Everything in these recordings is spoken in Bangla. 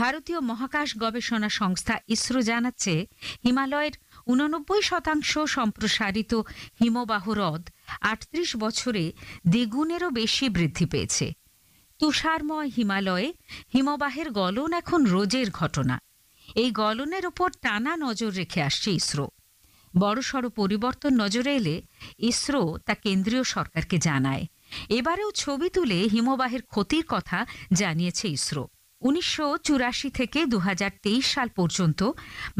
ভারতীয় মহাকাশ গবেষণা সংস্থা ইসরো জানাচ্ছে হিমালয়ের উননব্বই শতাংশ সম্প্রসারিত হিমবাহ হ্রদ আটত্রিশ বছরে দ্বিগুণেরও বেশি বৃদ্ধি পেয়েছে তুষারময় হিমালয়ে হিমবাহের গলন এখন রোজের ঘটনা এই গলনের ওপর টানা নজর রেখে আসছে ইসরো বড়সড় পরিবর্তন নজরে এলে ইসরো তা কেন্দ্রীয় সরকারকে জানায় এবারেও ছবি তুলে হিমবাহের ক্ষতির কথা জানিয়েছে ইসরো উনিশশো থেকে দু সাল পর্যন্ত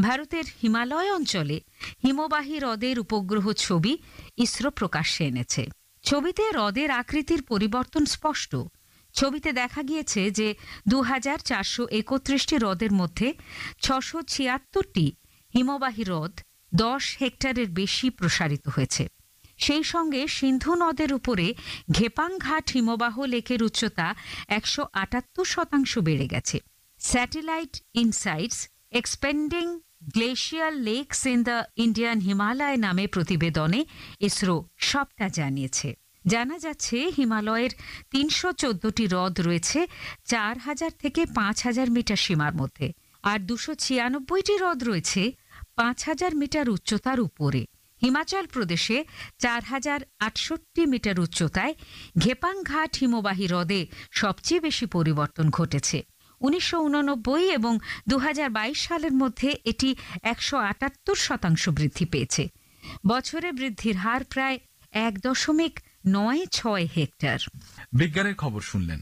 ভারতের হিমালয় অঞ্চলে হিমবাহী হ্রদের উপগ্রহ ছবি ইসরো প্রকাশ্যে এনেছে ছবিতে হ্রদের আকৃতির পরিবর্তন স্পষ্ট ছবিতে দেখা গিয়েছে যে দু হাজার চারশো একত্রিশটি হ্রদের মধ্যে ছশো ছিয়াত্তরটি হিমবাহী হ্রদ দশ হেক্টরের বেশি প্রসারিত হয়েছে সেই সঙ্গে সিন্ধু নদের উপরে ঘেপাংঘাট হিমবাহ লেকের উচ্চতা একশো আটাত্তর শতাংশ বেড়ে গেছে satellite insights expanding glacier lakes in the Indian Himalaya নামে প্রতিবেদনে ইসরো সবটা জানিয়েছে জানা যাচ্ছে হিমালয়ের তিনশো চোদ্দটি হ্রদ রয়েছে চার হাজার থেকে পাঁচ হাজার মিটার সীমার মধ্যে আর দুশো ছিয়ানব্বইটি হ্রদ রয়েছে পাঁচ হাজার মিটার উচ্চতার উপরে হিমাচল প্রদেশে চার হাজার আটষট্টি মিটার উচ্চতায় ঘেপাংঘাট হিমবাহী হ্রদে সবচেয়ে বেশি পরিবর্তন ঘটেছে উনিশশো এবং দু সালের মধ্যে এটি একশো আটাত্তর শতাংশ বৃদ্ধি পেয়েছে বছরে বৃদ্ধির হার প্রায় এক দশমিক নয় ছয় হেক্টর বিজ্ঞানের খবর শুনলেন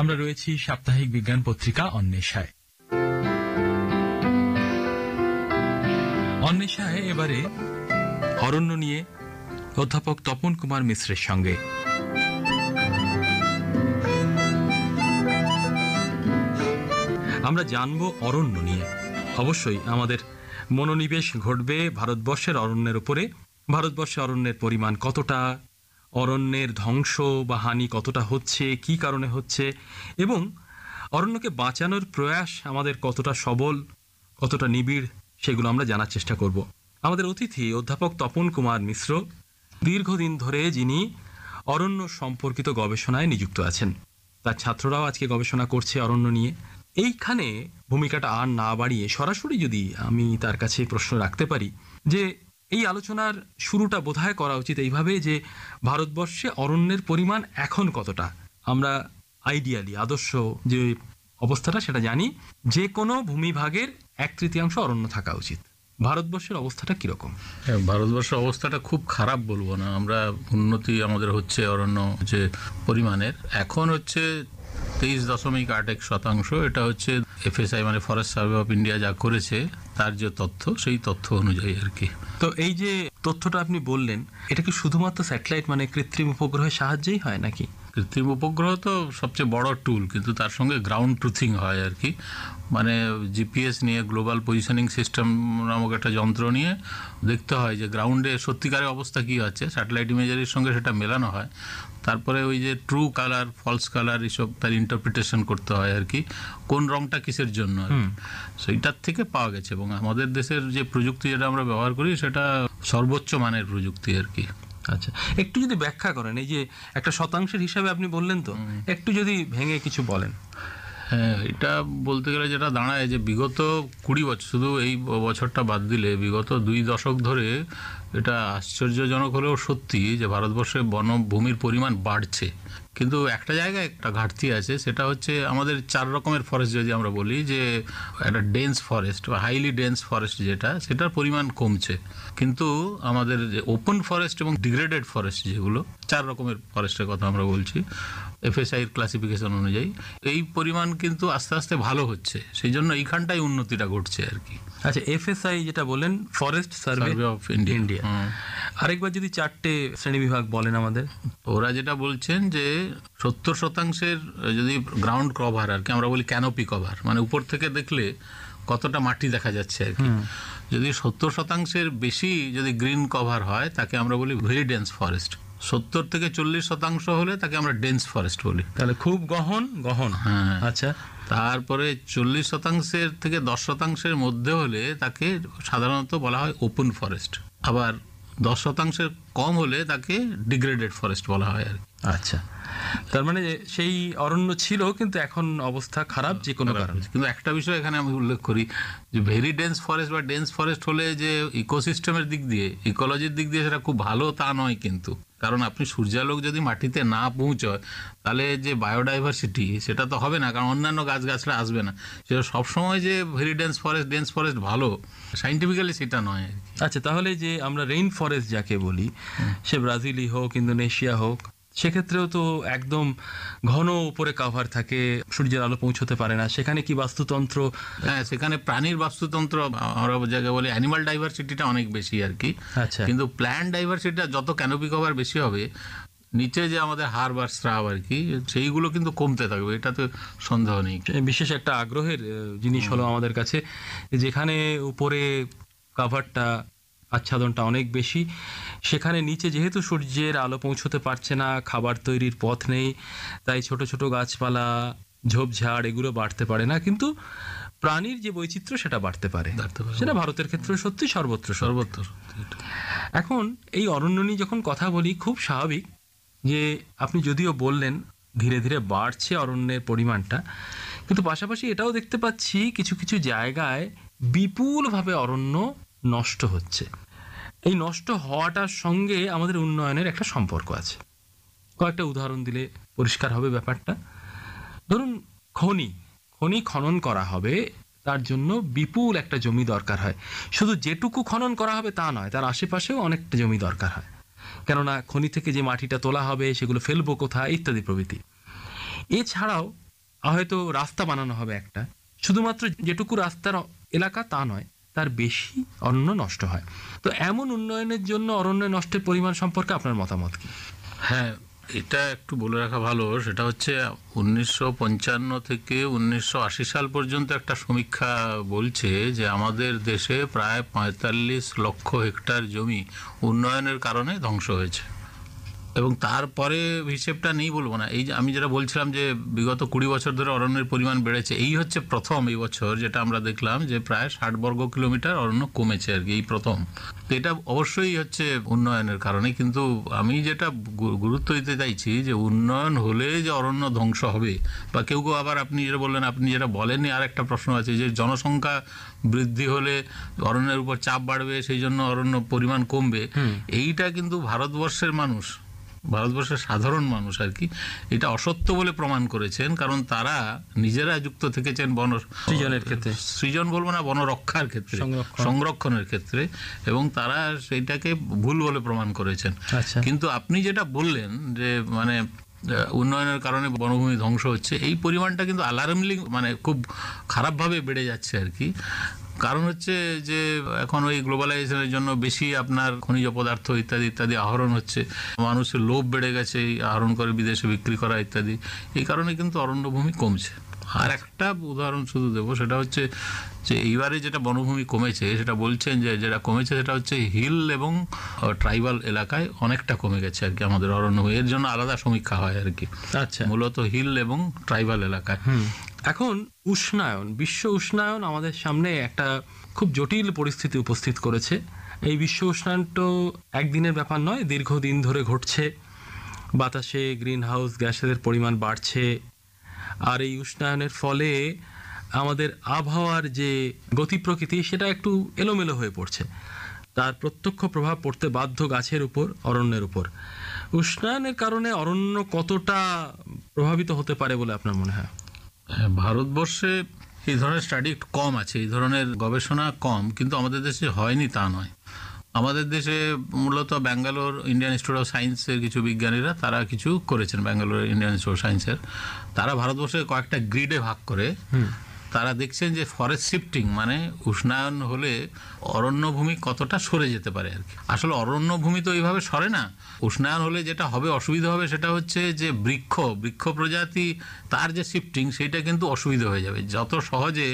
আমরা রয়েছি সাপ্তাহিক বিজ্ঞান পত্রিকা অন্বেষায় অন্বেষায় এবারে অরণ্য নিয়ে অধ্যাপক তপন কুমার মিশ্রের সঙ্গে আমরা জানব অরণ্য নিয়ে অবশ্যই আমাদের মনোনিবেশ ঘটবে ভারতবর্ষের অরণ্যের উপরে ভারতবর্ষে অরণ্যের পরিমাণ কতটা অরণ্যের ধ্বংস বা হানি কতটা হচ্ছে কি কারণে হচ্ছে এবং অরণ্যকে বাঁচানোর প্রয়াস আমাদের কতটা সবল কতটা নিবিড় সেগুলো আমরা জানার চেষ্টা করব আমাদের অতিথি অধ্যাপক তপন কুমার মিশ্র দীর্ঘদিন ধরে যিনি অরণ্য সম্পর্কিত গবেষণায় নিযুক্ত আছেন তার ছাত্ররাও আজকে গবেষণা করছে অরণ্য নিয়ে এইখানে ভূমিকাটা আর না বাড়িয়ে সরাসরি যদি আমি তার কাছে প্রশ্ন রাখতে পারি যে এই আলোচনার শুরুটা বোধহয় করা উচিত এইভাবে যে ভারতবর্ষে অরণ্যের পরিমাণ এখন কতটা আমরা আইডিয়ালি আদর্শ যে অবস্থাটা সেটা জানি যে কোনো ভূমিভাগের এক তৃতীয়াংশ অরণ্য থাকা উচিত ভারতবর্ষের অবস্থাটা কীরকম হ্যাঁ ভারতবর্ষের অবস্থাটা খুব খারাপ বলবো না আমরা উন্নতি আমাদের হচ্ছে অরণ্য যে পরিমাণের এখন হচ্ছে তেইশ দশমিক আট এক শতাংশ এটা হচ্ছে এফএসআই মানে ফরেস্ট সার্ভে অফ ইন্ডিয়া যা করেছে তার যে তথ্য সেই তথ্য অনুযায়ী আর কি তো এই যে তথ্যটা আপনি বললেন এটা কি শুধুমাত্র স্যাটেলাইট মানে কৃত্রিম উপগ্রহের সাহায্যেই হয় নাকি কৃত্রিম উপগ্রহ তো সবচেয়ে বড় টুল কিন্তু তার সঙ্গে গ্রাউন্ড ট্রুথিং হয় আর কি মানে জিপিএস নিয়ে গ্লোবাল পজিশনিং সিস্টেম নামক একটা যন্ত্র নিয়ে দেখতে হয় যে গ্রাউন্ডে সত্যিকারের অবস্থা কী আছে স্যাটেলাইট ইমেজারির সঙ্গে সেটা মেলানো হয় তারপরে ওই যে ট্রু কালার ফলস কালার এইসব তার ইন্টারপ্রিটেশন করতে হয় আর কি কোন রংটা কিসের জন্য সেইটার থেকে পাওয়া গেছে এবং আমাদের দেশের যে প্রযুক্তি যেটা আমরা ব্যবহার করি সেটা সর্বোচ্চ মানের প্রযুক্তি আর কি আচ্ছা একটু যদি ব্যাখ্যা করেন এই যে একটা শতাংশের হিসাবে আপনি বললেন তো একটু যদি ভেঙে কিছু বলেন হ্যাঁ এটা বলতে গেলে যেটা দাঁড়ায় যে বিগত কুড়ি বছর শুধু এই বছরটা বাদ দিলে বিগত দুই দশক ধরে এটা আশ্চর্যজনক হলেও সত্যি যে ভারতবর্ষে বনভূমির পরিমাণ বাড়ছে কিন্তু একটা জায়গায় একটা ঘাটতি আছে সেটা হচ্ছে আমাদের চার রকমের ফরেস্ট যদি আমরা বলি যে একটা ডেন্স ফরেস্ট বা হাইলি ডেন্স ফরেস্ট যেটা সেটার পরিমাণ কমছে কিন্তু আমাদের যে ওপেন ফরেস্ট এবং ডিগ্রেডেড ফরেস্ট যেগুলো চার রকমের ফরেস্টের কথা আমরা বলছি এফএসআইয়ের ক্লাসিফিকেশন অনুযায়ী এই পরিমাণ কিন্তু আস্তে আস্তে ভালো হচ্ছে সেই জন্য এইখানটাই উন্নতিটা ঘটছে আর কি আচ্ছা এফএসআই যেটা বলেন forest survey of India India আরেকবার যদি চারটে শ্রেণী বিভাগ বলেন আমাদের ওরা যেটা বলছেন যে সত্তর শতাংশের যদি গ্রাউন্ড কভার আর কি আমরা বলি ক্যানোপি কভার মানে উপর থেকে দেখলে কতটা মাটি দেখা যাচ্ছে আর কি যদি সত্তর শতাংশের বেশি যদি গ্রিন কভার হয় তাকে আমরা বলি ডেন্স ফরেস্ট সত্তর থেকে চল্লিশ শতাংশ হলে তাকে আমরা ডেন্স ফরেস্ট বলি তাহলে খুব গহন গহন হ্যাঁ আচ্ছা তারপরে চল্লিশ শতাংশের থেকে দশ শতাংশের মধ্যে হলে তাকে সাধারণত বলা হয় ওপেন ফরেস্ট আবার দশ শতাংশের কম হলে তাকে ডিগ্রেডেড ফরেস্ট বলা হয় আর আচ্ছা তার মানে সেই অরণ্য ছিল কিন্তু এখন অবস্থা খারাপ হ্যাঁ, যে কোনো কারণে কিন্তু একটা বিষয় এখানে আমি উল্লেখ করি যে ভেরি ডেন্স ফরেস্ট বা ডেন্স ফরেস্ট হলে যে ইকোসিস্টেমের দিক দিয়ে ইকোলজির দিক দিয়ে সেটা খুব ভালো তা নয় কিন্তু কারণ আপনি সূর্যালোক যদি মাটিতে না পৌঁছয় তাহলে যে বায়োডাইভার্সিটি সেটা তো হবে না কারণ অন্যান্য গাছগাছরা আসবে না সেটা সবসময় যে very dense forest dense forest ভালো সাইন্টিফিক্যালি সেটা নয় আচ্ছা তাহলে যে আমরা রেইন ফরেস্ট যাকে বলি সে ব্রাজিলই হোক ইন্দোনেশিয়া হোক সেক্ষেত্রেও তো একদম ঘন উপরে কাভার থাকে সূর্যের আলো পৌঁছতে পারে না সেখানে কি বাস্তুতন্ত্র হ্যাঁ সেখানে প্রাণীর বাস্তুতন্ত্র আমরা জায়গায় বলি অ্যানিমাল ডাইভার্সিটিটা অনেক বেশি আর কি আচ্ছা কিন্তু প্ল্যান ডাইভার্সিটিটা যত ক্যানোপি কভার বেশি হবে নিচে যে আমাদের হার বা স্রাব আর কি সেইগুলো কিন্তু কমতে থাকবে এটা তো সন্দেহ নেই বিশেষ একটা আগ্রহের জিনিস হলো আমাদের কাছে যেখানে উপরে কাভারটা আচ্ছাদনটা অনেক বেশি সেখানে নিচে যেহেতু সূর্যের আলো পৌঁছতে পারছে না খাবার তৈরির পথ নেই তাই ছোট ছোট গাছপালা ঝোপঝাড় এগুলো বাড়তে পারে না কিন্তু প্রাণীর যে বৈচিত্র্য সেটা বাড়তে পারে সেটা ভারতের ক্ষেত্রে সত্যি সর্বত্র সর্বত্র এখন এই অরণ্য নিয়ে যখন কথা বলি খুব স্বাভাবিক যে আপনি যদিও বললেন ধীরে ধীরে বাড়ছে অরণ্যের পরিমাণটা কিন্তু পাশাপাশি এটাও দেখতে পাচ্ছি কিছু কিছু জায়গায় বিপুলভাবে অরণ্য নষ্ট হচ্ছে এই নষ্ট হওয়াটার সঙ্গে আমাদের উন্নয়নের একটা সম্পর্ক আছে কয়েকটা উদাহরণ দিলে পরিষ্কার হবে ব্যাপারটা ধরুন খনি খনি খনন করা হবে তার জন্য বিপুল একটা জমি দরকার হয় শুধু যেটুকু খনন করা হবে তা নয় তার আশেপাশেও অনেকটা জমি দরকার হয় কেননা খনি থেকে যে মাটিটা তোলা হবে সেগুলো ফেলবো কোথায় ইত্যাদি প্রভৃতি এছাড়াও হয়তো রাস্তা বানানো হবে একটা শুধুমাত্র যেটুকু রাস্তার এলাকা তা নয় তার বেশি অরণ্য নষ্ট হয় তো এমন উন্নয়নের জন্য অরণ্য নষ্টের পরিমাণ সম্পর্কে আপনার মতামত কি হ্যাঁ এটা একটু বলে রাখা ভালো সেটা হচ্ছে উনিশশো থেকে উনিশশো সাল পর্যন্ত একটা সমীক্ষা বলছে যে আমাদের দেশে প্রায় পঁয়তাল্লিশ লক্ষ হেক্টর জমি উন্নয়নের কারণে ধ্বংস হয়েছে এবং তারপরে হিসেবটা নেই বলবো না এই যে আমি যেটা বলছিলাম যে বিগত কুড়ি বছর ধরে অরণ্যের পরিমাণ বেড়েছে এই হচ্ছে প্রথম এই বছর যেটা আমরা দেখলাম যে প্রায় ষাট বর্গ কিলোমিটার অরণ্য কমেছে আর কি এই প্রথম তো এটা অবশ্যই হচ্ছে উন্নয়নের কারণে কিন্তু আমি যেটা গুরুত্ব দিতে চাইছি যে উন্নয়ন হলে যে অরণ্য ধ্বংস হবে বা কেউ কেউ আবার আপনি যেটা বললেন আপনি যেটা বলেননি আর একটা প্রশ্ন আছে যে জনসংখ্যা বৃদ্ধি হলে অরণ্যের উপর চাপ বাড়বে সেই জন্য অরণ্য পরিমাণ কমবে এইটা কিন্তু ভারতবর্ষের মানুষ ভারতবর্ষের সাধারণ মানুষ আর কি এটা অসত্য বলে প্রমাণ করেছেন কারণ তারা নিজেরা যুক্ত থেকেছেন বন সৃজনের ক্ষেত্রে সৃজন বলবো না বনরক্ষার ক্ষেত্রে সংরক্ষণের ক্ষেত্রে এবং তারা সেইটাকে ভুল বলে প্রমাণ করেছেন আচ্ছা। কিন্তু আপনি যেটা বললেন যে মানে উন্নয়নের কারণে বনভূমি ধ্বংস হচ্ছে এই পরিমাণটা কিন্তু আলার্মলি মানে খুব খারাপভাবে বেড়ে যাচ্ছে আর কি কারণ হচ্ছে যে এখন ওই গ্লোবালাইজেশনের জন্য বেশি আপনার খনিজ পদার্থ ইত্যাদি ইত্যাদি আহরণ হচ্ছে মানুষের লোভ বেড়ে গেছে এই আহরণ করে বিদেশে বিক্রি করা ইত্যাদি এই কারণে কিন্তু অরণ্যভূমি কমছে আর একটা উদাহরণ শুধু দেবো সেটা হচ্ছে যে এইবারে যেটা বনভূমি কমেছে সেটা বলছেন যে যেটা কমেছে সেটা হচ্ছে হিল এবং ট্রাইবাল এলাকায় অনেকটা কমে গেছে আর কি আমাদের অরণ্য এর জন্য আলাদা সমীক্ষা হয় আর কি আচ্ছা মূলত হিল এবং ট্রাইবাল এলাকায় এখন উষ্ণায়ন বিশ্ব উষ্ণায়ন আমাদের সামনে একটা খুব জটিল পরিস্থিতি উপস্থিত করেছে এই বিশ্ব উষ্ণায়ন তো একদিনের ব্যাপার নয় দীর্ঘদিন ধরে ঘটছে বাতাসে গ্রিন হাউস গ্যাসের পরিমাণ বাড়ছে আর এই উষ্ণায়নের ফলে আমাদের আবহাওয়ার যে গতি প্রকৃতি সেটা একটু এলোমেলো হয়ে পড়ছে তার প্রত্যক্ষ প্রভাব পড়তে বাধ্য গাছের উপর অরণ্যের উপর উষ্ণায়নের কারণে অরণ্য কতটা প্রভাবিত হতে পারে বলে আপনার মনে হয় হ্যাঁ, ভারতবর্ষে এই ধরনের স্টাডি একটু কম আছে এই ধরনের গবেষণা কম কিন্তু আমাদের দেশে হয়নি তা নয় আমাদের দেশে মূলত ব্যাঙ্গালোর ইন্ডিয়ান ইনস্টিটিউট অফ সায়েন্সের কিছু বিজ্ঞানীরা তারা কিছু করেছেন ব্যাঙ্গালোর ইন্ডিয়ান ইনস্টিটিউট অফ সায়েন্সের তারা ভারতবর্ষে কয়েকটা গ্রিডে ভাগ করে তারা দেখছেন যে ফরেস্ট শিফটিং মানে উষ্ণায়ন হলে অরণ্যভূমি কতটা সরে যেতে পারে আর কি আসলে অরণ্যভূমি তো এইভাবে সরে না উষ্ণায়ন হলে যেটা হবে অসুবিধা হবে সেটা হচ্ছে যে বৃক্ষ বৃক্ষ প্রজাতি তার যে শিফটিং সেইটা কিন্তু অসুবিধা হয়ে যাবে যত সহজে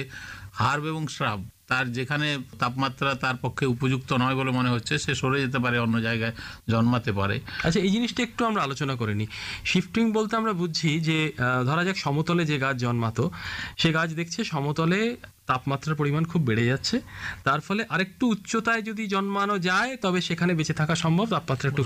হার্ব এবং শ্রাব তার যেখানে তাপমাত্রা তার পক্ষে উপযুক্ত নয় বলে মনে হচ্ছে সে সরে যেতে পারে অন্য জায়গায় জন্মাতে পারে আচ্ছা এই জিনিসটা একটু আমরা আলোচনা করে নিই শিফটিং বলতে আমরা বুঝছি যে ধরা যাক সমতলে যে গাছ জন্মাতো সে গাছ দেখছে সমতলে তাপমাত্রার পরিমাণ খুব বেড়ে যাচ্ছে তার ফলে আরেকটু উচ্চতায় যদি জন্মানো যায় তবে সেখানে বেঁচে থাকা সম্ভব তাপমাত্রা একটু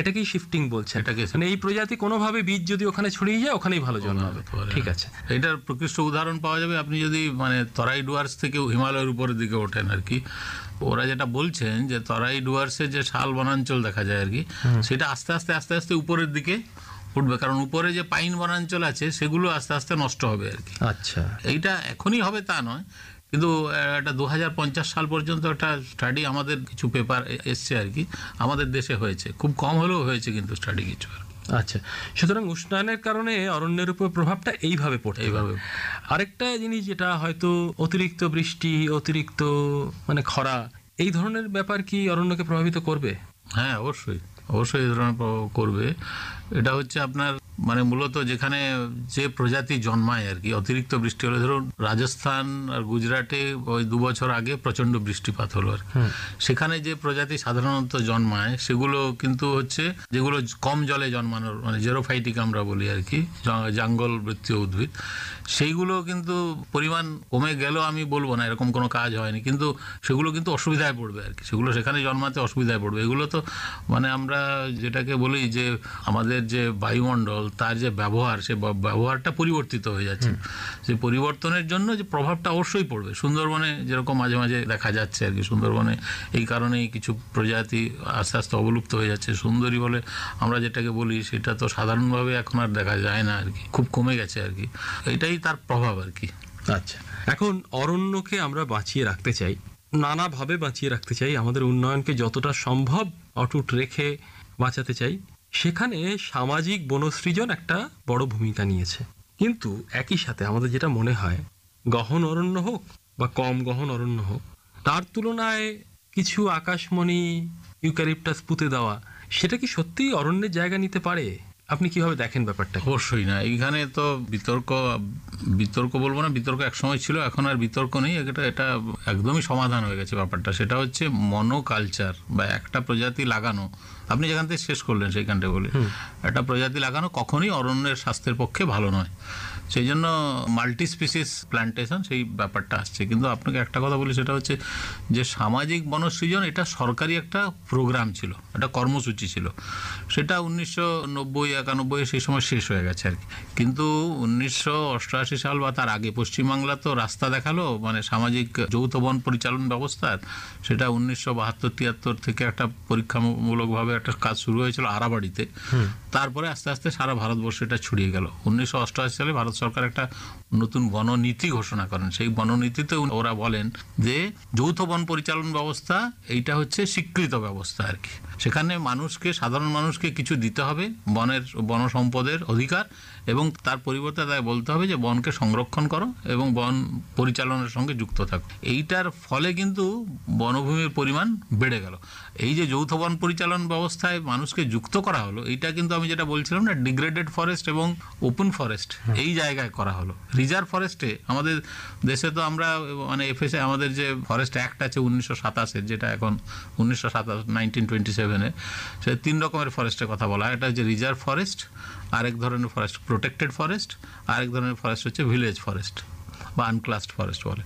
এটাকেই শিফটিং বলছে মানে এই প্রজাতি কোনোভাবে বীজ যদি ওখানে ছড়িয়ে যায় ওখানেই ভালো জন্মাবে ঠিক আছে এটার প্রকৃষ্ট উদাহরণ পাওয়া যাবে আপনি যদি মানে তরাই ডুয়ার্স থেকে হিমালয়ের উপরের দিকে ওঠেন আর কি ওরা যেটা বলছেন যে তরাই ডুয়ার্সের যে শাল বনাঞ্চল দেখা যায় আর কি সেটা আস্তে আস্তে আস্তে আস্তে উপরের দিকে উঠবে কারণ উপরে যে পাইন বনাঞ্চল আছে সেগুলো আস্তে আস্তে নষ্ট হবে আর কি আচ্ছা এইটা এখনই হবে তা নয় কিন্তু একটা দু সাল পর্যন্ত একটা স্টাডি আমাদের কিছু পেপার এসছে আর কি আমাদের দেশে হয়েছে খুব কম হলেও হয়েছে কিন্তু স্টাডি কিছু আর আচ্ছা সুতরাং উষ্ণায়নের কারণে অরণ্যের উপর প্রভাবটা এইভাবে পড়ে এইভাবে আরেকটা জিনিস যেটা হয়তো অতিরিক্ত বৃষ্টি অতিরিক্ত মানে খরা এই ধরনের ব্যাপার কি অরণ্যকে প্রভাবিত করবে হ্যাঁ অবশ্যই অবশ্যই এই ধরনের করবে এটা হচ্ছে আপনার মানে মূলত যেখানে যে প্রজাতি জন্মায় আর কি অতিরিক্ত বৃষ্টি হলে ধরুন রাজস্থান আর গুজরাটে ওই দু বছর আগে প্রচণ্ড বৃষ্টিপাত হলো আর সেখানে যে প্রজাতি সাধারণত জন্মায় সেগুলো কিন্তু হচ্ছে যেগুলো কম জলে জন্মানোর মানে জেরোফাইটিক আমরা বলি আর কি জাঙ্গল বৃত্তীয় উদ্ভিদ সেইগুলো কিন্তু পরিমাণ কমে গেলেও আমি বলবো না এরকম কোনো কাজ হয়নি কিন্তু সেগুলো কিন্তু অসুবিধায় পড়বে আর কি সেগুলো সেখানে জন্মাতে অসুবিধায় পড়বে এগুলো তো মানে আমরা যেটাকে বলি যে আমাদের যে বায়ুমণ্ডল তার যে ব্যবহার সে ব্যবহারটা পরিবর্তিত হয়ে যাচ্ছে সেই পরিবর্তনের জন্য যে প্রভাবটা অবশ্যই পড়বে সুন্দরবনে যেরকম মাঝে মাঝে দেখা যাচ্ছে আর কি সুন্দরবনে এই কারণেই কিছু প্রজাতি আস্তে আস্তে অবলুপ্ত হয়ে যাচ্ছে সুন্দরী বলে আমরা যেটাকে বলি সেটা তো সাধারণভাবে এখন আর দেখা যায় না আর কি খুব কমে গেছে আর কি এটাই তার প্রভাব আর কি আচ্ছা এখন অরণ্যকে আমরা বাঁচিয়ে রাখতে চাই নানাভাবে বাঁচিয়ে রাখতে চাই আমাদের উন্নয়নকে যতটা সম্ভব অটুট রেখে বাঁচাতে চাই সেখানে সামাজিক বনসৃজন একটা বড় ভূমিকা নিয়েছে কিন্তু একই সাথে আমাদের যেটা মনে হয় গহন অরণ্য হোক বা কম গহন অরণ্য হোক তার তুলনায় কিছু আকাশমণি ইউক্যালিপটাস পুঁতে দেওয়া সেটা কি সত্যিই অরণ্যের জায়গা নিতে পারে আপনি কিভাবে দেখেন ব্যাপারটা অবশ্যই না এখানে তো বিতর্ক বিতর্ক বলবো না বিতর্ক একসময় ছিল এখন আর বিতর্ক নেই এটা এটা একদমই সমাধান হয়ে গেছে ব্যাপারটা সেটা হচ্ছে মনোকালচার বা একটা প্রজাতি লাগানো আপনি যেখান থেকে শেষ করলেন সেইখানটা বলে একটা প্রজাতি লাগানো কখনই অরণ্যের স্বাস্থ্যের পক্ষে ভালো নয় সেই জন্য মাল্টি স্পিসিস প্ল্যান্টেশন সেই ব্যাপারটা আসছে কিন্তু আপনাকে একটা কথা বলি সেটা হচ্ছে যে সামাজিক বনসৃজন এটা সরকারি একটা প্রোগ্রাম ছিল একটা কর্মসূচি ছিল সেটা উনিশশো নব্বই একানব্বই সেই সময় শেষ হয়ে গেছে আর কি কিন্তু উনিশশো অষ্টআশি সাল বা তার আগে পশ্চিমবাংলা তো রাস্তা দেখালো মানে সামাজিক যৌথ বন পরিচালন ব্যবস্থার সেটা উনিশশো বাহাত্তর তিয়াত্তর থেকে একটা পরীক্ষামূলকভাবে একটা কাজ শুরু হয়েছিল আরাবাড়িতে তারপরে আস্তে আস্তে সারা ভারতবর্ষে এটা ছড়িয়ে গেল উনিশশো অষ্টআশি সালে ভারত সরকার একটা নতুন বননীতি ঘোষণা করেন সেই বননীতিতে ওরা বলেন যে যৌথ বন পরিচালন ব্যবস্থা এইটা হচ্ছে স্বীকৃত ব্যবস্থা আর কি সেখানে মানুষকে সাধারণ মানুষকে কিছু দিতে হবে বনের বন সম্পদের অধিকার এবং তার পরিবর্তে তাই বলতে হবে যে বনকে সংরক্ষণ করো এবং বন পরিচালনার সঙ্গে যুক্ত থাকো এইটার ফলে কিন্তু বনভূমির পরিমাণ বেড়ে গেল এই যে যৌথ বন পরিচালন ব্যবস্থায় মানুষকে যুক্ত করা হলো এইটা কিন্তু আমি যেটা বলছিলাম না ডিগ্রেডেড ফরেস্ট এবং ওপেন ফরেস্ট এই জায়গা জায়গায় করা হলো রিজার্ভ ফরেস্টে আমাদের দেশে তো আমরা মানে এফএসএ আমাদের যে ফরেস্ট অ্যাক্ট আছে উনিশশো সাতাশের যেটা এখন উনিশশো সাতাশ নাইনটিন টোয়েন্টি সেভেনে সে তিন রকমের ফরেস্টের কথা বলা হয় একটা হচ্ছে রিজার্ভ ফরেস্ট আরেক ধরনের ফরেস্ট প্রোটেক্টেড ফরেস্ট আরেক ধরনের ফরেস্ট হচ্ছে ভিলেজ ফরেস্ট বা আনক্লাসড ফরেস্ট বলে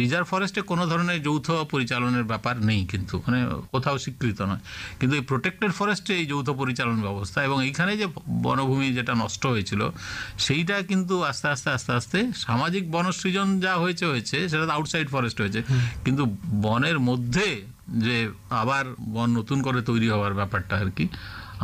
রিজার্ভ ফরেস্টে কোনো ধরনের যৌথ পরিচালনের ব্যাপার নেই কিন্তু মানে কোথাও স্বীকৃত নয় কিন্তু এই প্রোটেক্টেড ফরেস্টে এই যৌথ পরিচালন ব্যবস্থা এবং এইখানে যে বনভূমি যেটা নষ্ট হয়েছিল সেইটা কিন্তু আস্তে আস্তে আস্তে আস্তে সামাজিক বনসৃজন যা হয়েছে হয়েছে সেটা তো আউটসাইড ফরেস্ট হয়েছে কিন্তু বনের মধ্যে যে আবার বন নতুন করে তৈরি হওয়ার ব্যাপারটা আর কি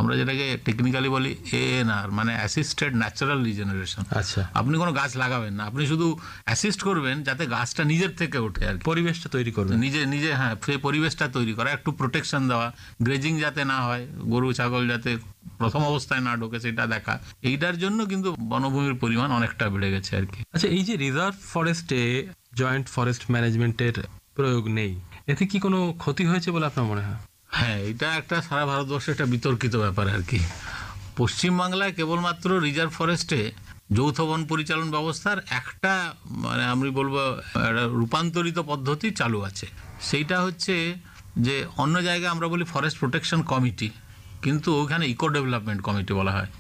আমরা যেটাকে টেকনিক্যালি বলি এএনআর মানে অ্যাসিস্টেড ন্যাচারাল রিজেনারেশন আচ্ছা আপনি কোনো গাছ লাগাবেন না আপনি শুধু অ্যাসিস্ট করবেন যাতে গাছটা নিজের থেকে ওঠে আর পরিবেশটা তৈরি করবেন নিজে নিজে হ্যাঁ সে পরিবেশটা তৈরি করা একটু প্রোটেকশন দেওয়া গ্রেজিং যাতে না হয় গরু ছাগল যাতে প্রথম অবস্থায় না ঢোকে সেটা দেখা এইটার জন্য কিন্তু বনভূমির পরিমাণ অনেকটা বেড়ে গেছে আর কি আচ্ছা এই যে রিজার্ভ ফরেস্টে জয়েন্ট ফরেস্ট ম্যানেজমেন্টের প্রয়োগ নেই এতে কি কোনো ক্ষতি হয়েছে বলে আপনার মনে হয় হ্যাঁ এটা একটা সারা ভারতবর্ষে একটা বিতর্কিত ব্যাপার আর কি পশ্চিমবাংলায় কেবলমাত্র রিজার্ভ ফরেস্টে যৌথ বন পরিচালন ব্যবস্থার একটা মানে আমি বলবো রূপান্তরিত পদ্ধতি চালু আছে সেইটা হচ্ছে যে অন্য জায়গায় আমরা বলি ফরেস্ট প্রোটেকশন কমিটি কিন্তু ওখানে ইকো ডেভেলপমেন্ট কমিটি বলা হয়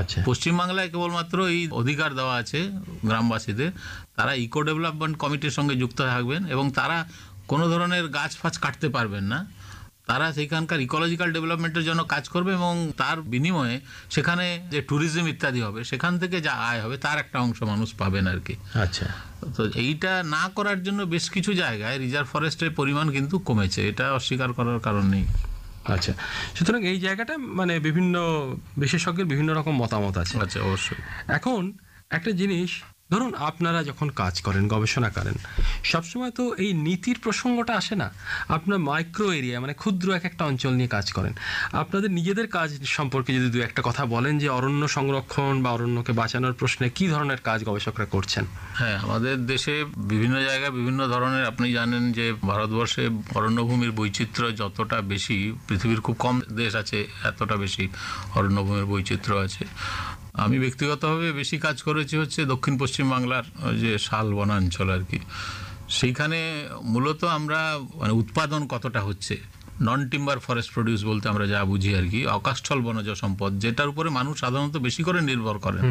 আচ্ছা পশ্চিমবাংলায় কেবলমাত্র এই অধিকার দেওয়া আছে গ্রামবাসীদের তারা ইকো ডেভেলপমেন্ট কমিটির সঙ্গে যুক্ত থাকবেন এবং তারা কোনো ধরনের গাছ ফাছ কাটতে পারবেন না তারা সেইখানকার ইকোলজিক্যাল ডেভেলপমেন্টের জন্য কাজ করবে এবং তার বিনিময়ে সেখানে যে ট্যুরিজম ইত্যাদি হবে সেখান থেকে যা আয় হবে তার একটা অংশ মানুষ পাবেন আর কি আচ্ছা তো এইটা না করার জন্য বেশ কিছু জায়গায় রিজার্ভ ফরেস্টের পরিমাণ কিন্তু কমেছে এটা অস্বীকার করার কারণ নেই আচ্ছা সুতরাং এই জায়গাটা মানে বিভিন্ন বিশেষজ্ঞের বিভিন্ন রকম মতামত আছে আচ্ছা অবশ্যই এখন একটা জিনিস ধরুন আপনারা যখন কাজ করেন গবেষণা করেন সবসময় তো এই নীতির প্রসঙ্গটা আসে না আপনার মাইক্রো এরিয়া মানে ক্ষুদ্র এক একটা অঞ্চল নিয়ে কাজ করেন আপনাদের নিজেদের কাজ সম্পর্কে যদি দু একটা কথা বলেন যে অরণ্য সংরক্ষণ বা অরণ্যকে বাঁচানোর প্রশ্নে কি ধরনের কাজ গবেষকরা করছেন হ্যাঁ আমাদের দেশে বিভিন্ন জায়গায় বিভিন্ন ধরনের আপনি জানেন যে ভারতবর্ষে অরণ্যভূমির বৈচিত্র্য যতটা বেশি পৃথিবীর খুব কম দেশ আছে এতটা বেশি অরণ্যভূমির বৈচিত্র্য আছে আমি ব্যক্তিগতভাবে বেশি কাজ করেছি হচ্ছে দক্ষিণ পশ্চিম বাংলার যে শাল বনাঞ্চল আর কি সেইখানে মূলত আমরা মানে উৎপাদন কতটা হচ্ছে নন টিম্বার ফরেস্ট প্রডিউস বলতে আমরা যা বুঝি আর কি অকাষ্ঠল বনজ সম্পদ যেটার উপরে মানুষ সাধারণত বেশি করে নির্ভর করেন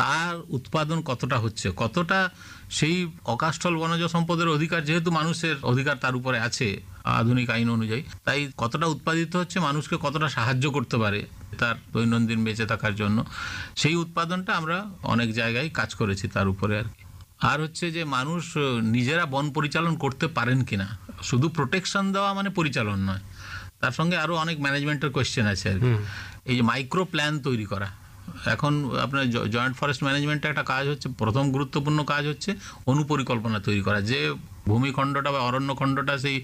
তার উৎপাদন কতটা হচ্ছে কতটা সেই অকাষ্ঠল বনজ সম্পদের অধিকার যেহেতু মানুষের অধিকার তার উপরে আছে আধুনিক আইন অনুযায়ী তাই কতটা উৎপাদিত হচ্ছে মানুষকে কতটা সাহায্য করতে পারে তার দৈনন্দিন বেঁচে থাকার জন্য সেই উৎপাদনটা আমরা অনেক জায়গায় কাজ করেছি তার উপরে আর কি আর হচ্ছে যে মানুষ নিজেরা বন পরিচালন করতে পারেন কিনা শুধু প্রোটেকশন দেওয়া মানে পরিচালন নয় তার সঙ্গে আরও অনেক ম্যানেজমেন্টের কোয়েশ্চেন আছে আর এই যে মাইক্রো প্ল্যান তৈরি করা এখন আপনার জয়েন্ট ফরেস্ট ম্যানেজমেন্টে একটা কাজ হচ্ছে প্রথম গুরুত্বপূর্ণ কাজ হচ্ছে অনুপরিকল্পনা তৈরি করা যে ভূমিখণ্ডটা বা অরণ্যখণ্ডটা সেই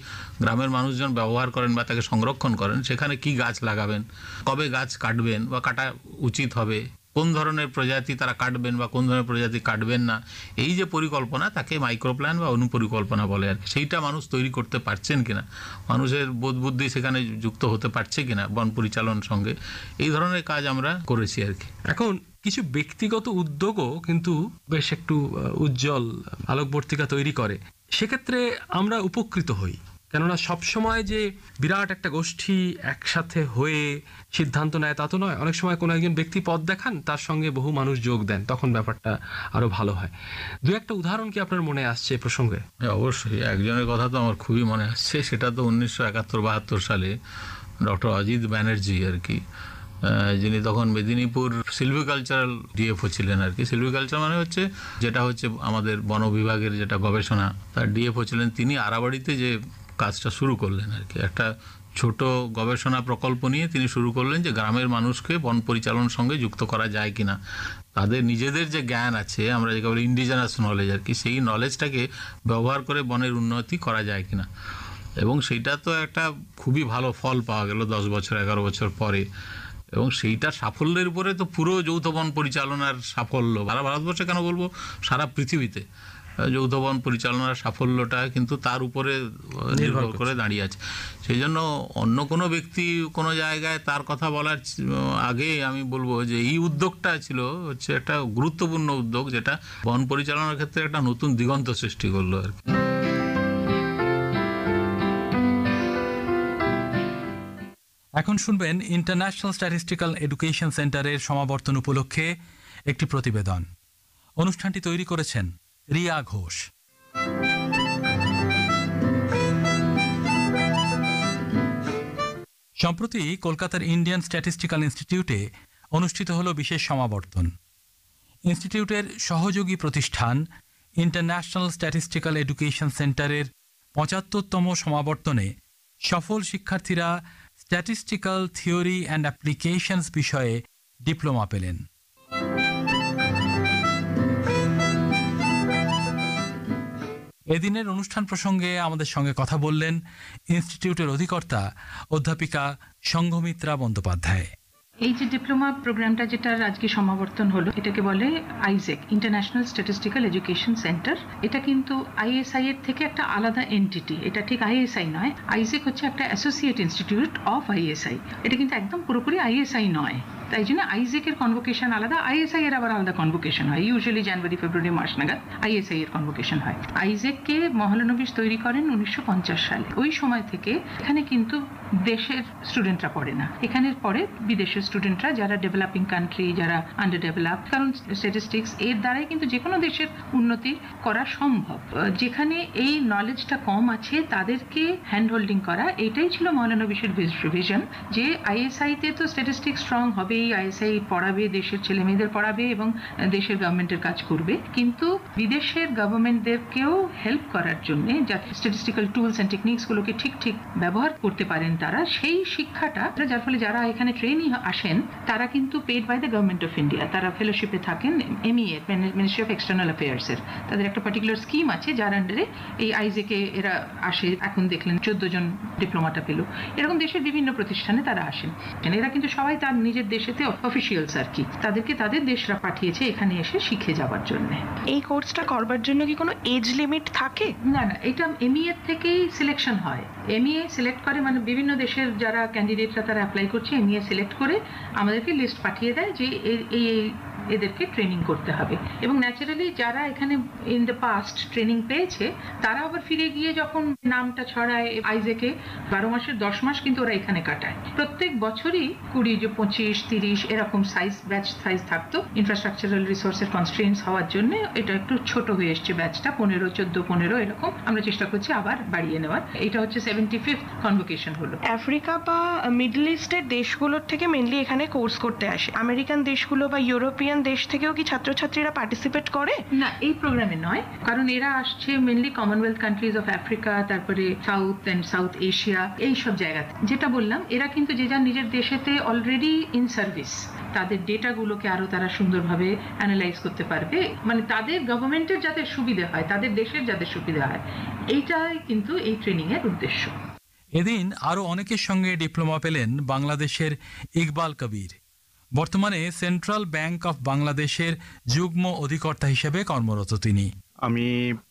গ্রামের মানুষজন ব্যবহার করেন বা তাকে সংরক্ষণ করেন সেখানে কি গাছ লাগাবেন কবে গাছ কাটবেন বা কাটা উচিত হবে কোন ধরনের প্রজাতি তারা কাটবেন বা কোন ধরনের প্রজাতি কাটবেন না এই যে পরিকল্পনা তাকে মাইক্রোপ্ল্যান বা অনুপরিকল্পনা বলে আর সেইটা মানুষ তৈরি করতে পারছেন কিনা মানুষের বোধ বুদ্ধি সেখানে যুক্ত হতে পারছে কিনা বন পরিচালন সঙ্গে এই ধরনের কাজ আমরা করেছি আর কি এখন কিছু ব্যক্তিগত উদ্যোগও কিন্তু বেশ একটু উজ্জ্বল আলোকবর্তিকা তৈরি করে সেক্ষেত্রে আমরা উপকৃত হই কেননা সবসময় যে বিরাট একটা গোষ্ঠী একসাথে হয়ে সিদ্ধান্ত নেয় তা তো নয় অনেক সময় কোনো একজন ব্যক্তি পথ দেখান তার সঙ্গে বহু মানুষ যোগ দেন তখন ব্যাপারটা আরও ভালো হয় দু একটা উদাহরণ কি আপনার মনে আসছে প্রসঙ্গে অবশ্যই একজনের কথা তো আমার খুবই মনে আসছে সেটা তো উনিশশো একাত্তর বাহাত্তর সালে ডক্টর অজিত ব্যানার্জি আর কি যিনি তখন মেদিনীপুর সিলভিকালচারাল ডিএফও ছিলেন আর কি সিলভিকালচার মানে হচ্ছে যেটা হচ্ছে আমাদের বন বিভাগের যেটা গবেষণা তার ডিএফও ছিলেন তিনি আরাবাড়িতে যে কাজটা শুরু করলেন আর কি একটা ছোট গবেষণা প্রকল্প নিয়ে তিনি শুরু করলেন যে গ্রামের মানুষকে বন পরিচালনার সঙ্গে যুক্ত করা যায় কিনা তাদের নিজেদের যে জ্ঞান আছে আমরা যে বলি ইন্ডিজেনাস নলেজ আর কি সেই নলেজটাকে ব্যবহার করে বনের উন্নতি করা যায় কি না এবং সেইটা তো একটা খুবই ভালো ফল পাওয়া গেল দশ বছর এগারো বছর পরে এবং সেইটা সাফল্যের উপরে তো পুরো যৌথ বন পরিচালনার সাফল্য সারা ভারতবর্ষে কেন বলবো সারা পৃথিবীতে যৌথবন পরিচালনার সাফল্যটা কিন্তু তার উপরে নির্ভর করে দাঁড়িয়ে আছে সেই জন্য অন্য কোনো ব্যক্তি কোনো জায়গায় তার কথা বলার আগে আমি বলবো যে এই উদ্যোগটা ছিল হচ্ছে একটা গুরুত্বপূর্ণ উদ্যোগ যেটা বন পরিচালনার ক্ষেত্রে একটা নতুন দিগন্ত সৃষ্টি করলো আর কি এখন শুনবেন ইন্টারন্যাশনাল স্ট্যাটিস্টিক্যাল এডুকেশন সেন্টারের সমাবর্তন উপলক্ষে একটি প্রতিবেদন অনুষ্ঠানটি তৈরি করেছেন রিয়া ঘোষ সম্প্রতি কলকাতার ইন্ডিয়ান স্ট্যাটিস্টিক্যাল ইনস্টিটিউটে অনুষ্ঠিত হল বিশেষ সমাবর্তন ইনস্টিটিউটের সহযোগী প্রতিষ্ঠান ইন্টারন্যাশনাল স্ট্যাটিস্টিক্যাল এডুকেশন সেন্টারের পঁচাত্তরতম সমাবর্তনে সফল শিক্ষার্থীরা স্ট্যাটিস্টিক্যাল থিওরি অ্যান্ড অ্যাপ্লিকেশনস বিষয়ে ডিপ্লোমা পেলেন এদিনের অনুষ্ঠান প্রসঙ্গে আমাদের সঙ্গে কথা বললেন ইনস্টিটিউটের অধিকর্তা অধ্যাপিকা সংঘমিত্রা বন্দ্যোপাধ্যায় এই যে ডিপ্লোমা প্রোগ্রামটা যেটা আজকে সমাবর্তন হলো এটাকে বলে ISEC international statistical education centre এটা কিন্তু আইএসআই এর থেকে একটা আলাদা এন্টিটি এটা ঠিক আইএসআই নয় আইজেক হচ্ছে একটা অ্যাসোসিয়েট ইনস্টিটিউট অফ আইএসআই এটা কিন্তু একদম পুরোপুরি আইএসআই নয় তাই জন্য আইজেকের কনভোকেশন আলাদা আইএসআই এর আবার আলাদা কনভোকেশন হয় ইউজুয়ালি জানুয়ারি ফেব্রুয়ারি মার্চ নাগাদ আইএসআই এর কনভোকেশন হয় আইজেককে মহলানবিশ তৈরি করেন উনিশশো সালে ওই সময় থেকে এখানে কিন্তু দেশের স্টুডেন্টরা পড়ে না এখানের পরে বিদেশের স্টুডেন্টরা যারা ডেভেলপিং কান্ট্রি যারা আন্ডার ডেভেলপ কারণ স্ট্যাটিস্টিক্স এর দ্বারাই কিন্তু যে কোনো দেশের উন্নতি করা সম্ভব যেখানে এই নলেজটা কম আছে তাদেরকে হ্যান্ড হোল্ডিং করা এটাই ছিল মৌলানা বিশের ভিশন যে আইএসআইতে তো স্ট্যাটিস্টিক্স স্ট্রং হবেই আইএসআই পড়াবে দেশের ছেলে মেয়েদের পড়াবে এবং দেশের গভর্নমেন্টের কাজ করবে কিন্তু বিদেশের গভর্নমেন্টদেরকেও হেল্প করার জন্য যাতে স্ট্যাটিস্টিক্যাল টুলস অ্যান্ড টেকনিক্সগুলোকে ঠিক ঠিক ব্যবহার করতে পারেন তারা সেই শিক্ষাটা যার ফলে যারা এখানে ট্রেনই আসেন তারা কিন্তু paid by the government of India তারা ফেলোশিপে থাকেন এম ই e এর মিনিস্ট্রি অফ এক্সটার্নাল অ্যাফেয়ার্সের তাদের একটা পার্টিকুলার স্কিম আছে যার আন্ডারে এই আইজেকে এরা আসে এখন দেখলেন চোদ্দ জন ডিপ্লোমাটা পেল এরকম দেশের বিভিন্ন প্রতিষ্ঠানে তারা আসেন এরা কিন্তু সবাই তার নিজের দেশেতে অফিসিয়ালস আর কি তাদেরকে তাদের দেশরা পাঠিয়েছে এখানে এসে শিখে যাওয়ার জন্য এই কোর্সটা করবার জন্য কি কোনো এজ লিমিট থাকে না না এটা এম ই এর থেকেই সিলেকশন হয় এম ই এ সিলেক্ট করে মানে বিভিন্ন বিভিন্ন দেশের যারা ক্যান্ডিডেটরা তারা অ্যাপ্লাই করছে এ নিয়ে সিলেক্ট করে আমাদেরকে লিস্ট পাঠিয়ে দেয় যে এই এই এদেরকে ট্রেনিং করতে হবে এবং ন্যাচারালি যারা এখানে ইন দ্য পাস্ট ট্রেনিং পেয়েছে তারা আবার ফিরে গিয়ে যখন নামটা ছড়ায় আইজেকে বারো মাসের দশ মাস কিন্তু ওরা এখানে কাটায় প্রত্যেক বছরই কুড়ি যে পঁচিশ তিরিশ এরকম সাইজ ব্যাচ সাইজ থাকতো ইনফ্রাস্ট্রাকচারাল রিসোর্সের কনস্ট্রেন্স হওয়ার জন্য এটা একটু ছোট হয়ে এসছে ব্যাচটা পনেরো চোদ্দ পনেরো এরকম আমরা চেষ্টা করছি আবার বাড়িয়ে নেওয়ার এটা হচ্ছে সেভেন্টি ফিফথ কনভোকেশন হলো আফ্রিকা বা মিডল ইস্টের দেশগুলোর থেকে মেনলি এখানে কোর্স করতে আসে আমেরিকান দেশগুলো বা ইউরোপিয়ান দেশ থেকেও কি ছাত্রছাত্রীরা পার্টিসিপেট করে না এই প্রোগ্রামে নয় কারণ এরা আসছে mainly commonwealth countries of Africa তারপরে সাউথ অ্যান্ড সাউথ এশিয়া এই সব জায়গাতে যেটা বললাম এরা কিন্তু যে যার নিজের দেশেতে অলরেডি ইন সার্ভিস তাদের ডেটাগুলোকে আরো তারা সুন্দরভাবে অ্যানালাইজ করতে পারবে মানে তাদের গভর্নমেন্টের যাদের সুবিধা হয় তাদের দেশের যাদের সুবিধা হয় এইটাই কিন্তু এই ট্রেনিংয়ের উদ্দেশ্য এদিন আরও অনেকের সঙ্গে ডিপ্লোমা পেলেন বাংলাদেশের ইকবাল কবির বর্তমানে সেন্ট্রাল ব্যাংক অফ বাংলাদেশের যুগ্ম অধিকর্তা হিসেবে কর্মরত তিনি আমি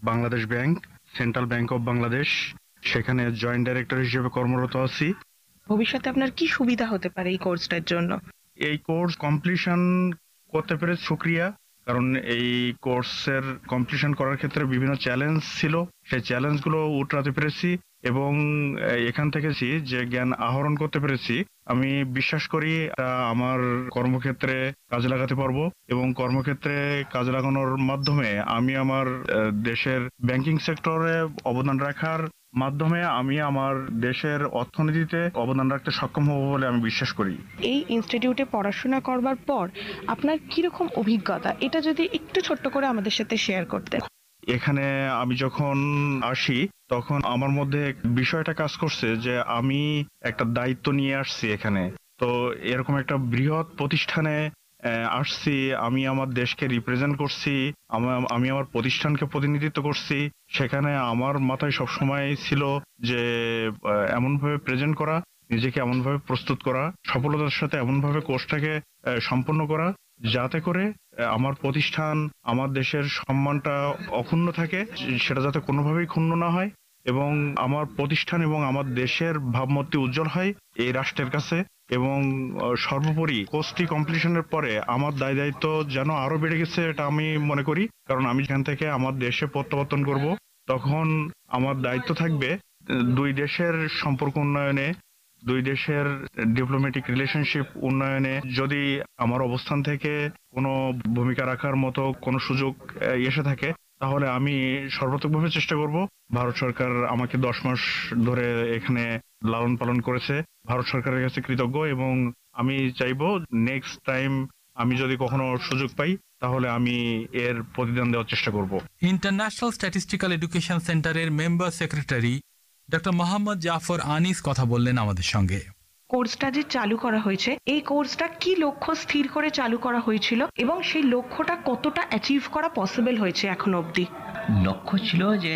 Bangladesh bank central bank of Bangladesh সেখানে জয়েন্ট ডাইরেক্টর হিসেবে কর্মরত আছি ভবিষ্যতে আপনার কি সুবিধা হতে পারে এই কোর্সটার জন্য এই কোর্স কমপ্লিশন করতে পেরে সুক্রিয়া কারণ এই কোর্সের কমপ্লিশন করার ক্ষেত্রে বিভিন্ন চ্যালেঞ্জ ছিল সেই চ্যালেঞ্জগুলো উঠাতে পেরেছি এবং এখান থেকেছি যে জ্ঞান আহরণ করতে পেরেছি আমি বিশ্বাস করি আমার কর্মক্ষেত্রে কাজে লাগাতে পারবো এবং কর্মক্ষেত্রে কাজে লাগানোর মাধ্যমে আমি আমার দেশের ব্যাংকিং সেক্টরে অবদান রাখার মাধ্যমে আমি আমার দেশের অর্থনীতিতে অবদান রাখতে সক্ষম হব বলে আমি বিশ্বাস করি এই ইনস্টিটিউটে পড়াশোনা করবার পর আপনার কিরকম অভিজ্ঞতা এটা যদি একটু ছোট্ট করে আমাদের সাথে শেয়ার করতেন এখানে আমি যখন আসি তখন আমার মধ্যে বিষয়টা কাজ করছে যে আমি একটা দায়িত্ব নিয়ে আসছি এখানে তো এরকম একটা বৃহৎ প্রতিষ্ঠানে আসছি আমি আমার দেশকে রিপ্রেজেন্ট করছি আমি আমার প্রতিষ্ঠানকে প্রতিনিধিত্ব করছি সেখানে আমার মাথায় সবসময় ছিল যে এমনভাবে প্রেজেন্ট করা নিজেকে এমনভাবে প্রস্তুত করা সফলতার সাথে এমনভাবে কোর্সটাকে সম্পন্ন করা যাতে করে আমার প্রতিষ্ঠান আমার দেশের সম্মানটা অক্ষুণ্ণ থাকে সেটা যাতে কোনোভাবেই ক্ষুণ্ণ না হয় এবং আমার প্রতিষ্ঠান এবং আমার দেশের ভাবমূর্তি উজ্জ্বল হয় এই রাষ্ট্রের কাছে এবং সর্বোপরি কোর্সটি কমপ্লিশনের পরে আমার দায় দায়িত্ব যেন আরো বেড়ে গেছে এটা আমি মনে করি কারণ আমি যেখান থেকে আমার দেশে প্রত্যাবর্তন করব তখন আমার দায়িত্ব থাকবে দুই দেশের সম্পর্ক উন্নয়নে দুই দেশের ডিপ্লোম্যাটিক রিলেশনশিপ উন্নয়নে যদি আমার অবস্থান থেকে কোনো ভূমিকা রাখার মতো কোনো সুযোগ এসে থাকে তাহলে আমি সর্বাত্মকভাবে চেষ্টা করব ভারত সরকার আমাকে দশ মাস ধরে এখানে লালন পালন করেছে ভারত সরকারের কাছে কৃতজ্ঞ এবং আমি চাইব নেক্সট টাইম আমি যদি কখনো সুযোগ পাই তাহলে আমি এর প্রতিদান দেওয়ার চেষ্টা করব ইন্টারন্যাশনাল স্ট্যাটিস্টিক্যাল এডুকেশন সেন্টারের member secretary doctor Mohammad Zafar Anis কথা বললেন আমাদের সঙ্গে কোর্সটা যে চালু করা হয়েছে এই কোর্সটা কি লক্ষ্য স্থির করে চালু করা হয়েছিল এবং সেই লক্ষ্যটা কতটা অ্যাচিভ করা পসিবল হয়েছে এখন অবধি লক্ষ্য ছিল যে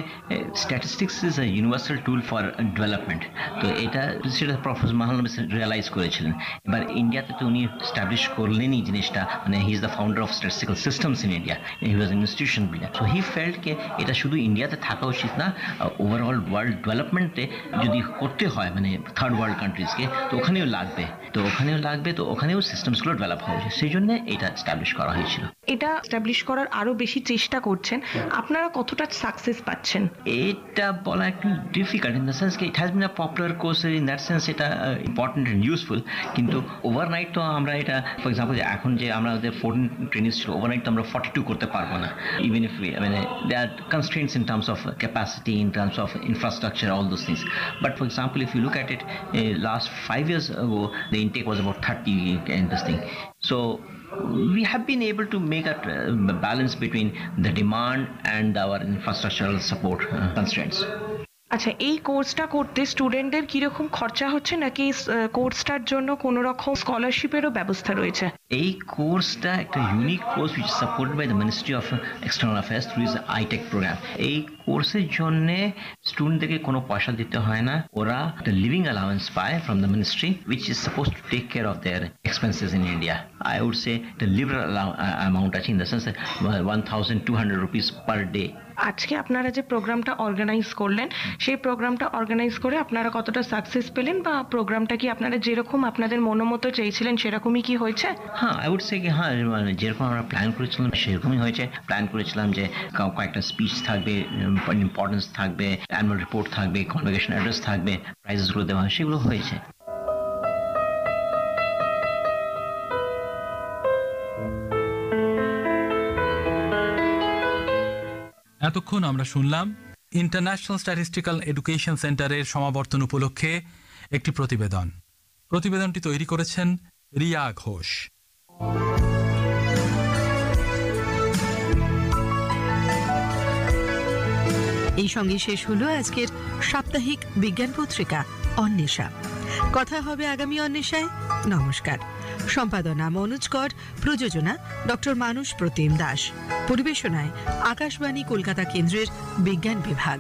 statistics is a universal tool for development তো এটা সেটা প্রফেসর মাহলুম রিয়ালাইজ করেছিলেন এবার ইন্ডিয়াতে তো উনি স্টাবলিশ করলেনই জিনিসটা মানে he is the founder of statistical systems in India he was institution builder so he কে এটা শুধু ইন্ডিয়াতে থাকা উচিত না ওভারঅল ওয়ার্ল্ড ডেভেলপমেন্টে যদি করতে হয় মানে থার্ড ওয়ার্ল্ড কান্ট্রিজকে তো ওখানেও লাগবে তো ওখানেও লাগবে তো ওখানেও সিস্টেমস গুলো ডেভেলপ হবে সেই জন্য এটা এস্টাবলিশ করা হয়েছিল এটা এস্টাবলিশ করার আরো বেশি চেষ্টা করছেন আপনারা কতটা সাকসেস পাচ্ছেন এটা বলা একটু ডিফিকাল্ট ইন দ্য সেন্স কি it has been a popular course in that sense এটা ইম্পর্টেন্ট এন্ড ইউজফুল কিন্তু ওভারনাইট তো আমরা এটা ফর এক্সাম্পল এখন যে আমরা যে ফোরটিন ট্রেনিস ছিল ওভারনাইট তো আমরা ফর্টি টু করতে পারবো না ইভেন ইফ মানে they are constraints in terms of capacity in terms of infrastructure all those things but for example if you look at it last five years ago, the intake was about 30 and this thing. So we have been able to make a balance between the demand and our infrastructural support uh, constraints. আচ্ছা এই কোর্সটা করতে স্টুডেন্টদের কীরকম খরচা হচ্ছে নাকি কোর্সটার জন্য কোনো রকম স্কলারশিপেরও ব্যবস্থা রয়েছে এই কোর্সটা একটা unique course which supported by the ministry of external affairs through is ITEC programme এই কোর্সের জন্য স্টুডেন্টদেরকে কোনো পয়সা দিতে হয় না ওরা একটা লিভিং অ্যালাউন্স পায় from the ministry which is suppose to take care of their expenses in India I would say একটা লিবারাল অ্যামাউন্ট আছে in the sense one thousand two hundred rupees per day আজকে আপনারা যে প্রোগ্রামটা অর্গানাইজ করলেন সেই প্রোগ্রামটা অর্গানাইজ করে আপনারা কতটা সাকসেস পেলেন বা প্রোগ্রামটা কি আপনারা যেরকম আপনাদের মনোমতো চেয়েছিলেন সেরকমই কি হয়েছে হ্যাঁ আই উড সে কি হ্যাঁ মানে যেরকম আমরা প্ল্যান করেছিলাম সেরকমই হয়েছে প্ল্যান করেছিলাম যে কয়েকটা স্পিচ থাকবে ইম্পর্টেন্স থাকবে অ্যানুয়াল রিপোর্ট থাকবে কনভেকেশন অ্যাড্রেস থাকবে প্রাইজেসগুলো দেওয়া হয় সেগুলো হয়েছে এতক্ষণ আমরা শুনলাম ইন্টারন্যাশনাল স্ট্যাটিস্টিক্যাল এডুকেশন সেন্টারের সমাবর্তন উপলক্ষে একটি প্রতিবেদন প্রতিবেদনটি তৈরি করেছেন রিয়া ঘোষ এই সঙ্গে শেষ হলো আজকের সাপ্তাহিক বিজ্ঞান পত্রিকা অন্বেষা কথা হবে আগামী অন্বেষায় নমস্কার সম্পাদনা মনোজ কর প্রযোজনা ডক্টর মানুষ প্রতিম দাস পরিবেশনায় আকাশবাণী কলকাতা কেন্দ্রের বিজ্ঞান বিভাগ